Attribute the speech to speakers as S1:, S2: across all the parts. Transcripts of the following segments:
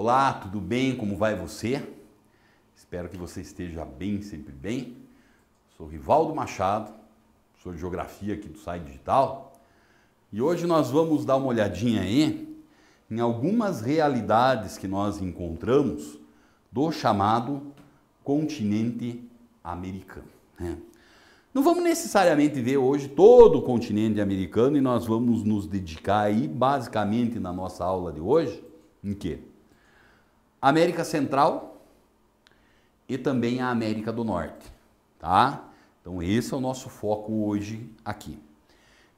S1: Olá, tudo bem? Como vai você? Espero que você esteja bem, sempre bem. Sou Rivaldo Machado, sou de Geografia aqui do site digital e hoje nós vamos dar uma olhadinha aí em algumas realidades que nós encontramos do chamado continente americano. Né? Não vamos necessariamente ver hoje todo o continente americano e nós vamos nos dedicar aí basicamente na nossa aula de hoje em quê? América Central e também a América do Norte, tá? Então esse é o nosso foco hoje aqui.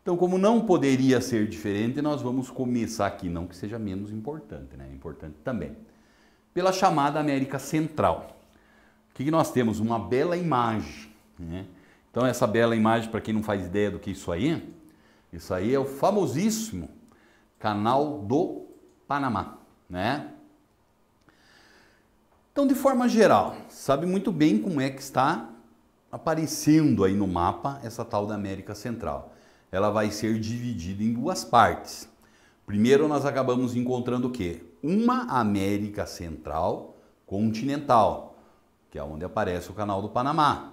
S1: Então, como não poderia ser diferente, nós vamos começar aqui, não que seja menos importante, né? É importante também. Pela chamada América Central. O que nós temos? Uma bela imagem, né? Então, essa bela imagem, para quem não faz ideia do que isso aí, isso aí é o famosíssimo canal do Panamá, né? Então, de forma geral, sabe muito bem como é que está aparecendo aí no mapa essa tal da América Central. Ela vai ser dividida em duas partes. Primeiro, nós acabamos encontrando o quê? Uma América Central continental, que é onde aparece o Canal do Panamá,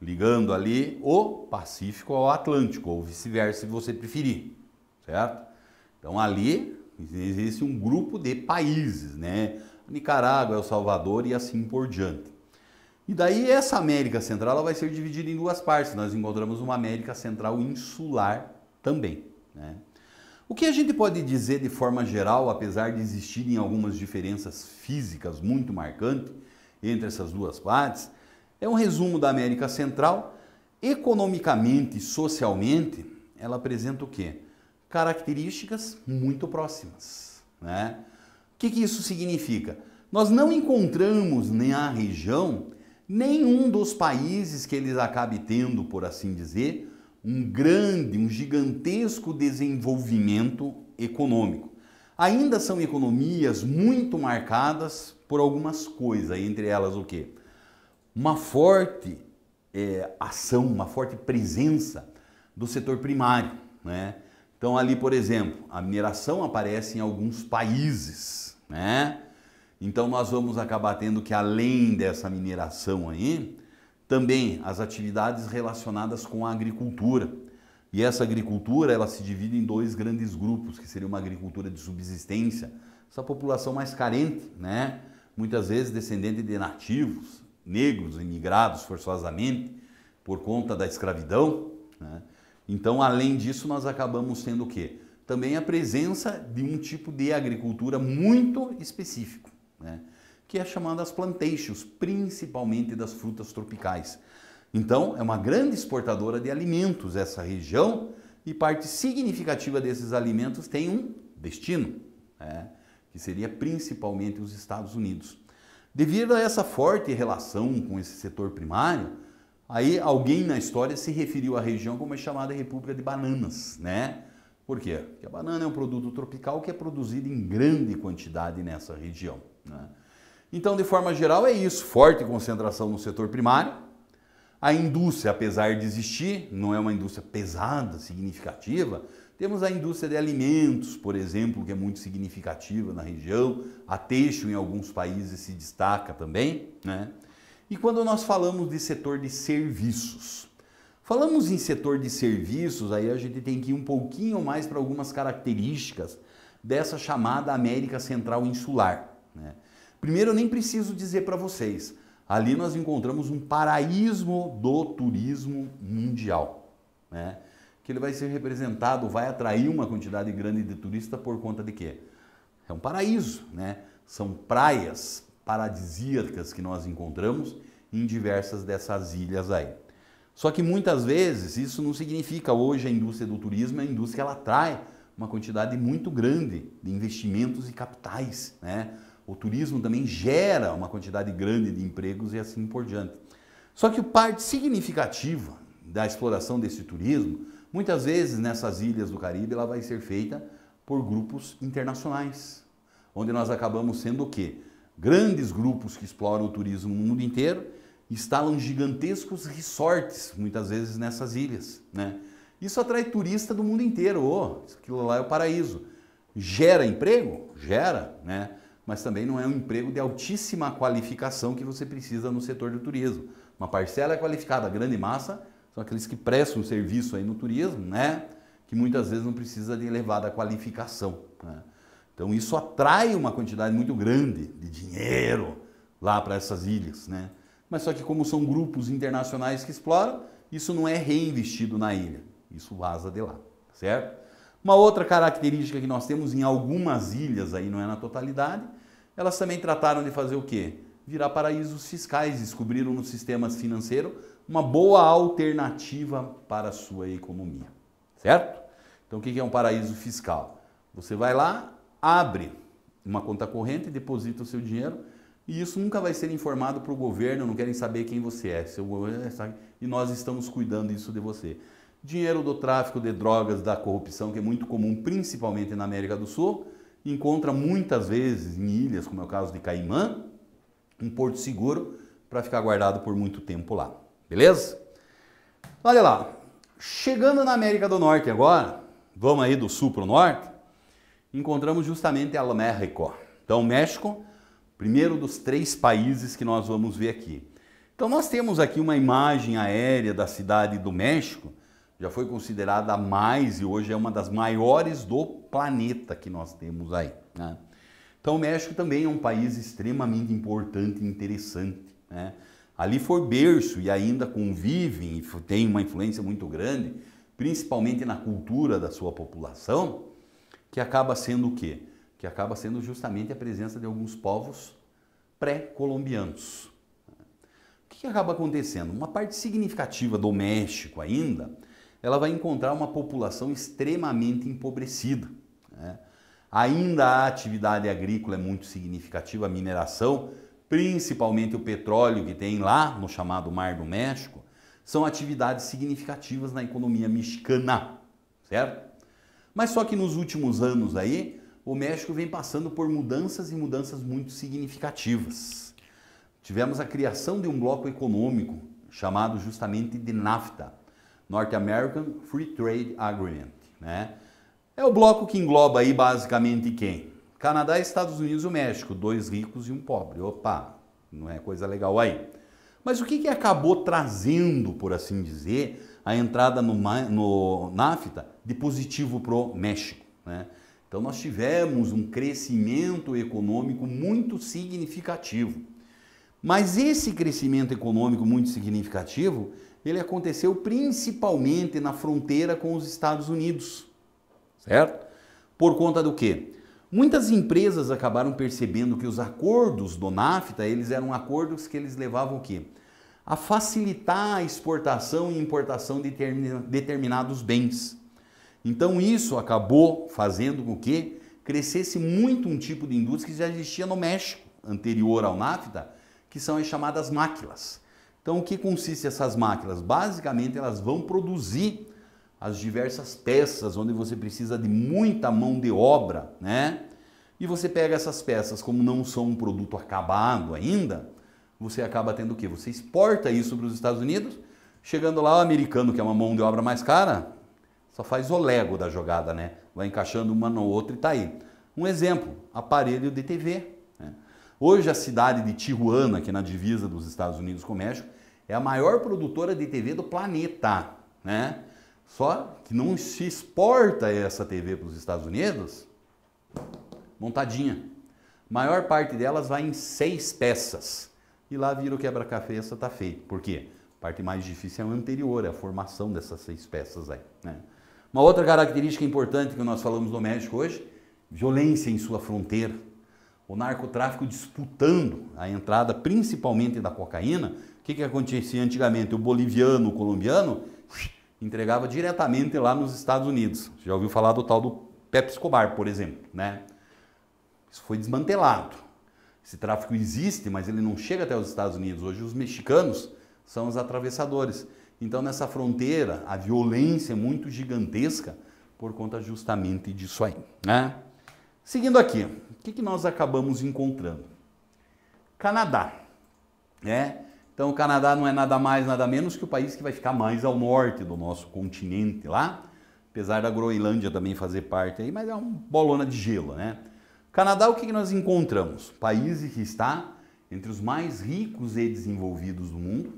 S1: ligando ali o Pacífico ao Atlântico, ou vice-versa, se você preferir, certo? Então, ali existe um grupo de países, né? Nicarágua, El Salvador e assim por diante. E daí essa América Central ela vai ser dividida em duas partes. Nós encontramos uma América Central insular também. Né? O que a gente pode dizer de forma geral, apesar de existirem algumas diferenças físicas muito marcantes entre essas duas partes, é um resumo da América Central. Economicamente e socialmente, ela apresenta o quê? Características muito próximas. Né? que, que isso significa? Nós não encontramos na região nenhum dos países que eles acabem tendo, por assim dizer, um grande, um gigantesco desenvolvimento econômico. Ainda são economias muito marcadas por algumas coisas, entre elas o quê? Uma forte é, ação, uma forte presença do setor primário, né? Então, ali, por exemplo, a mineração aparece em alguns países, né? Então, nós vamos acabar tendo que, além dessa mineração aí, também as atividades relacionadas com a agricultura. E essa agricultura, ela se divide em dois grandes grupos, que seria uma agricultura de subsistência, essa população mais carente, né? Muitas vezes descendente de nativos, negros, imigrados forçosamente, por conta da escravidão, né? Então, além disso, nós acabamos tendo o quê? Também a presença de um tipo de agricultura muito específico, né? que é chamada as plantations, principalmente das frutas tropicais. Então, é uma grande exportadora de alimentos essa região e parte significativa desses alimentos tem um destino, né? que seria principalmente os Estados Unidos. Devido a essa forte relação com esse setor primário, Aí alguém na história se referiu à região como é chamada República de Bananas, né? Por quê? Porque a banana é um produto tropical que é produzido em grande quantidade nessa região. Né? Então, de forma geral, é isso: forte concentração no setor primário. A indústria, apesar de existir, não é uma indústria pesada, significativa. Temos a indústria de alimentos, por exemplo, que é muito significativa na região. A teixo, em alguns países, se destaca também. Né? E quando nós falamos de setor de serviços, falamos em setor de serviços, aí a gente tem que ir um pouquinho mais para algumas características dessa chamada América Central Insular. Né? Primeiro, eu nem preciso dizer para vocês, ali nós encontramos um paraíso do turismo mundial, né? que ele vai ser representado, vai atrair uma quantidade grande de turista por conta de quê? É um paraíso, né? São praias, paradisíacas que nós encontramos em diversas dessas ilhas aí. Só que muitas vezes isso não significa hoje a indústria do turismo, é a indústria ela atrai uma quantidade muito grande de investimentos e capitais, né? O turismo também gera uma quantidade grande de empregos e assim por diante. Só que parte significativa da exploração desse turismo, muitas vezes nessas ilhas do Caribe, ela vai ser feita por grupos internacionais, onde nós acabamos sendo o quê? grandes grupos que exploram o turismo no mundo inteiro, instalam gigantescos resorts, muitas vezes nessas ilhas. Né? Isso atrai turista do mundo inteiro. Oh, aquilo lá é o paraíso. Gera emprego? Gera, né? mas também não é um emprego de altíssima qualificação que você precisa no setor do turismo. Uma parcela é qualificada, grande massa são aqueles que prestam serviço aí no turismo, né? que muitas vezes não precisa de elevada qualificação. Né? Então isso atrai uma quantidade muito grande de dinheiro lá para essas ilhas, né? Mas só que como são grupos internacionais que exploram, isso não é reinvestido na ilha. Isso vaza de lá, tá certo? Uma outra característica que nós temos em algumas ilhas aí, não é na totalidade, elas também trataram de fazer o quê? Virar paraísos fiscais, descobriram no sistema financeiro uma boa alternativa para a sua economia, certo? Então o que é um paraíso fiscal? Você vai lá, abre uma conta corrente, deposita o seu dinheiro e isso nunca vai ser informado para o governo, não querem saber quem você é, seu governo é, sabe, e nós estamos cuidando isso de você. Dinheiro do tráfico de drogas, da corrupção, que é muito comum, principalmente na América do Sul, encontra muitas vezes em ilhas, como é o caso de Caimã, um porto seguro para ficar guardado por muito tempo lá. Beleza? Olha lá, chegando na América do Norte agora, vamos aí do sul para o norte, encontramos justamente a México. Então, México, primeiro dos três países que nós vamos ver aqui. Então, nós temos aqui uma imagem aérea da cidade do México, já foi considerada a mais e hoje é uma das maiores do planeta que nós temos aí. Né? Então, o México também é um país extremamente importante e interessante. Né? Ali foi berço e ainda convivem e tem uma influência muito grande, principalmente na cultura da sua população, que acaba sendo o quê? Que acaba sendo justamente a presença de alguns povos pré-colombianos. O que, acaba acontecendo? Uma parte significativa do México ainda, ela vai encontrar uma população extremamente empobrecida. Né? Ainda a atividade agrícola é muito significativa, a mineração, principalmente o petróleo que tem lá no chamado Mar do México, são atividades significativas na economia mexicana, certo? Mas só que nos últimos anos aí, o México vem passando por mudanças e mudanças muito significativas. Tivemos a criação de um bloco econômico chamado justamente de NAFTA, North American Free Trade Agreement, né? É o bloco que engloba aí basicamente quem? Canadá, Estados Unidos e o México, dois ricos e um pobre. Opa, não é coisa legal aí. Mas o que, que acabou trazendo, por assim dizer, a entrada no, no NAFTA? de positivo para o México. Né? Então, nós tivemos um crescimento econômico muito significativo. Mas esse crescimento econômico muito significativo, ele aconteceu principalmente na fronteira com os Estados Unidos, certo? Por conta do quê? Muitas empresas acabaram percebendo que os acordos do NAFTA, eles eram acordos que eles levavam o quê? A facilitar a exportação e importação de determinados bens. Então isso acabou fazendo com que crescesse muito um tipo de indústria que já existia no México, anterior ao NAFTA, que são as chamadas máquinas. Então o que consiste essas máquinas? Basicamente elas vão produzir as diversas peças onde você precisa de muita mão de obra, né? E você pega essas peças, como não são um produto acabado ainda, você acaba tendo o quê? Você exporta isso para os Estados Unidos, chegando lá o americano, que é uma mão de obra mais cara, só faz o Lego da jogada, né? Vai encaixando uma no outro e tá aí. Um exemplo, aparelho de TV. Né? Hoje a cidade de Tijuana, que é na divisa dos Estados Unidos com o México, é a maior produtora de TV do planeta, né? Só que não se exporta essa TV para os Estados Unidos montadinha. maior parte delas vai em seis peças. E lá vira o quebra-cabeça, tá feito. Por quê? A parte mais difícil é a anterior, é a formação dessas seis peças aí. Né? Uma outra característica importante que nós falamos no México hoje, violência em sua fronteira. O narcotráfico disputando a entrada principalmente da cocaína. O que, que acontecia antigamente? O boliviano, o colombiano, entregava diretamente lá nos Estados Unidos. Você já ouviu falar do tal do Pep Escobar, por exemplo, né? Isso foi desmantelado. Esse tráfico existe, mas ele não chega até os Estados Unidos. Hoje os mexicanos são os atravessadores. Então, nessa fronteira, a violência é muito gigantesca por conta justamente disso aí. Né? Seguindo aqui, o que, que nós acabamos encontrando? Canadá. Né? Então, o Canadá não é nada mais, nada menos que o país que vai ficar mais ao norte do nosso continente lá, apesar da Groenlândia também fazer parte aí, mas é uma bolona de gelo, né? Canadá, o que, que nós encontramos? País que está entre os mais ricos e desenvolvidos do mundo,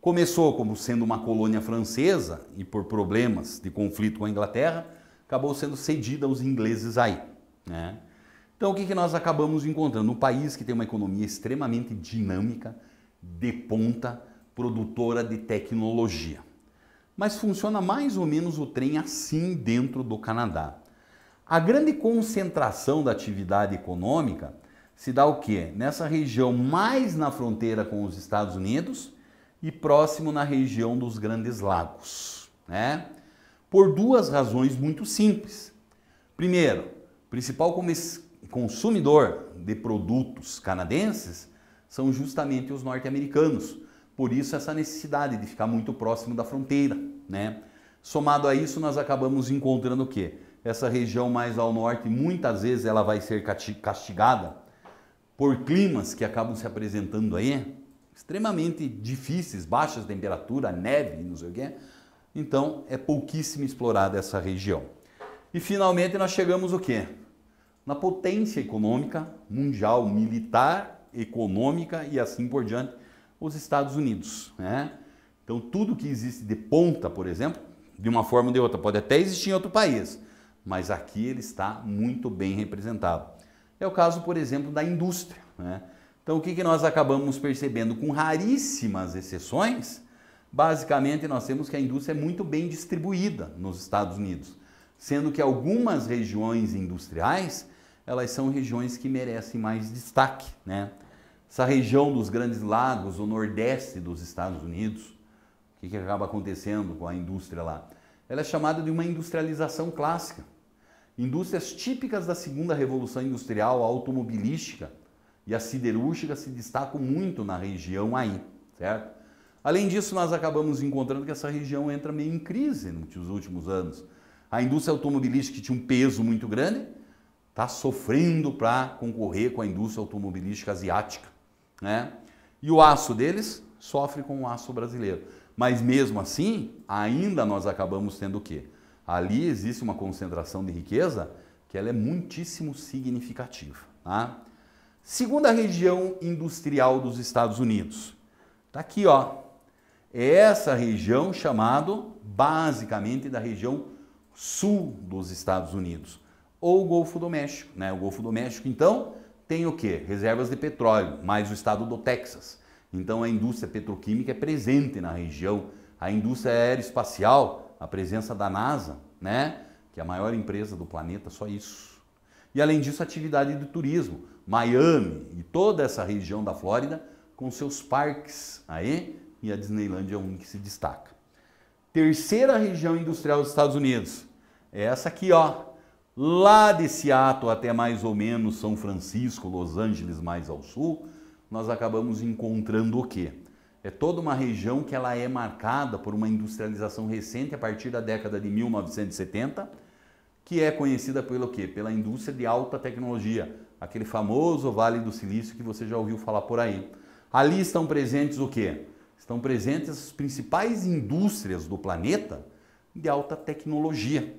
S1: Começou como sendo uma colônia francesa e por problemas de conflito com a Inglaterra, acabou sendo cedida aos ingleses aí. Né? Então o que, que nós acabamos encontrando? Um país que tem uma economia extremamente dinâmica, de ponta, produtora de tecnologia. Mas funciona mais ou menos o trem assim dentro do Canadá. A grande concentração da atividade econômica se dá o quê? Nessa região mais na fronteira com os Estados Unidos e próximo na região dos Grandes Lagos, né? Por duas razões muito simples. Primeiro, principal consumidor de produtos canadenses são justamente os norte-americanos. Por isso essa necessidade de ficar muito próximo da fronteira, né? Somado a isso, nós acabamos encontrando o quê? Essa região mais ao norte, muitas vezes ela vai ser castigada por climas que acabam se apresentando aí, extremamente difíceis, baixas temperaturas, neve, não sei o quê. Então é pouquíssimo explorada essa região. E finalmente nós chegamos o quê? Na potência econômica mundial, militar, econômica e assim por diante, os Estados Unidos. Né? Então tudo que existe de ponta, por exemplo, de uma forma ou de outra, pode até existir em outro país, mas aqui ele está muito bem representado. É o caso, por exemplo, da indústria. Né? Então, o que, que nós acabamos percebendo? Com raríssimas exceções, basicamente nós temos que a indústria é muito bem distribuída nos Estados Unidos, sendo que algumas regiões industriais elas são regiões que merecem mais destaque, né? Essa região dos Grandes Lagos, o nordeste dos Estados Unidos, o que, que acaba acontecendo com a indústria lá? Ela é chamada de uma industrialização clássica. Indústrias típicas da segunda revolução industrial automobilística, e as siderúrgicas se destacam muito na região aí, certo? Além disso, nós acabamos encontrando que essa região entra meio em crise nos últimos anos. A indústria automobilística, que tinha um peso muito grande, está sofrendo para concorrer com a indústria automobilística asiática. Né? E o aço deles sofre com o aço brasileiro. Mas mesmo assim, ainda nós acabamos tendo o quê? Ali existe uma concentração de riqueza que ela é muitíssimo significativa. Tá? Segunda região industrial dos Estados Unidos. Tá aqui, ó. É essa região chamado basicamente da região sul dos Estados Unidos, ou Golfo do México, né? O Golfo do México, então, tem o quê? Reservas de petróleo, mais o estado do Texas. Então a indústria petroquímica é presente na região, a indústria aeroespacial, a presença da NASA, né? Que é a maior empresa do planeta, só isso. E além disso, a atividade do turismo. Miami e toda essa região da Flórida com seus parques aí, e a Disneyland é um que se destaca. Terceira região industrial dos Estados Unidos, é essa aqui, ó, lá de Seattle até mais ou menos São Francisco, Los Angeles mais ao sul, nós acabamos encontrando o quê? É toda uma região que ela é marcada por uma industrialização recente a partir da década de 1970 que é conhecida pelo quê? Pela indústria de alta tecnologia, aquele famoso Vale do Silício que você já ouviu falar por aí. Ali estão presentes o quê? Estão presentes as principais indústrias do planeta de alta tecnologia,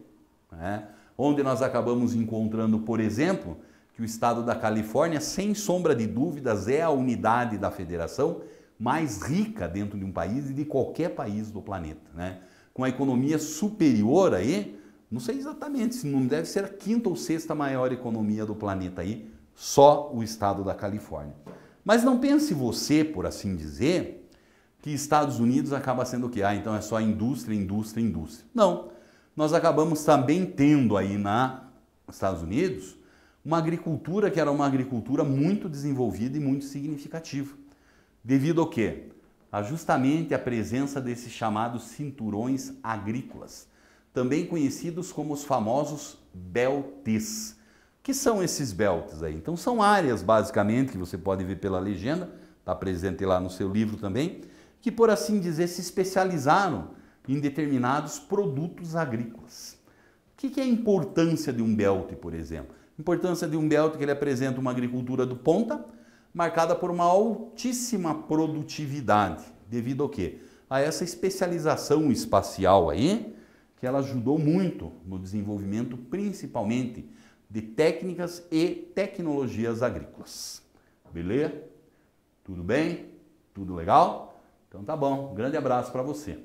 S1: né? onde nós acabamos encontrando, por exemplo, que o estado da Califórnia, sem sombra de dúvidas, é a unidade da federação mais rica dentro de um país e de qualquer país do planeta, né? com a economia superior aí não sei exatamente se não deve ser a quinta ou sexta maior economia do planeta aí, só o estado da Califórnia. Mas não pense você, por assim dizer, que Estados Unidos acaba sendo o que? Ah, então é só indústria, indústria, indústria. Não. Nós acabamos também tendo aí na Estados Unidos uma agricultura que era uma agricultura muito desenvolvida e muito significativa. Devido ao quê? A justamente a presença desses chamados cinturões agrícolas também conhecidos como os famosos beltes. O que são esses beltes aí? Então são áreas basicamente que você pode ver pela legenda, está presente lá no seu livro também, que por assim dizer se especializaram em determinados produtos agrícolas. O que, é a importância de um belt, por exemplo? A importância de um belt é que ele apresenta uma agricultura do ponta, marcada por uma altíssima produtividade, devido ao quê? A essa especialização espacial aí, que ela ajudou muito no desenvolvimento, principalmente, de técnicas e tecnologias agrícolas. Beleza? Tudo bem? Tudo legal? Então tá bom. Um grande abraço para você.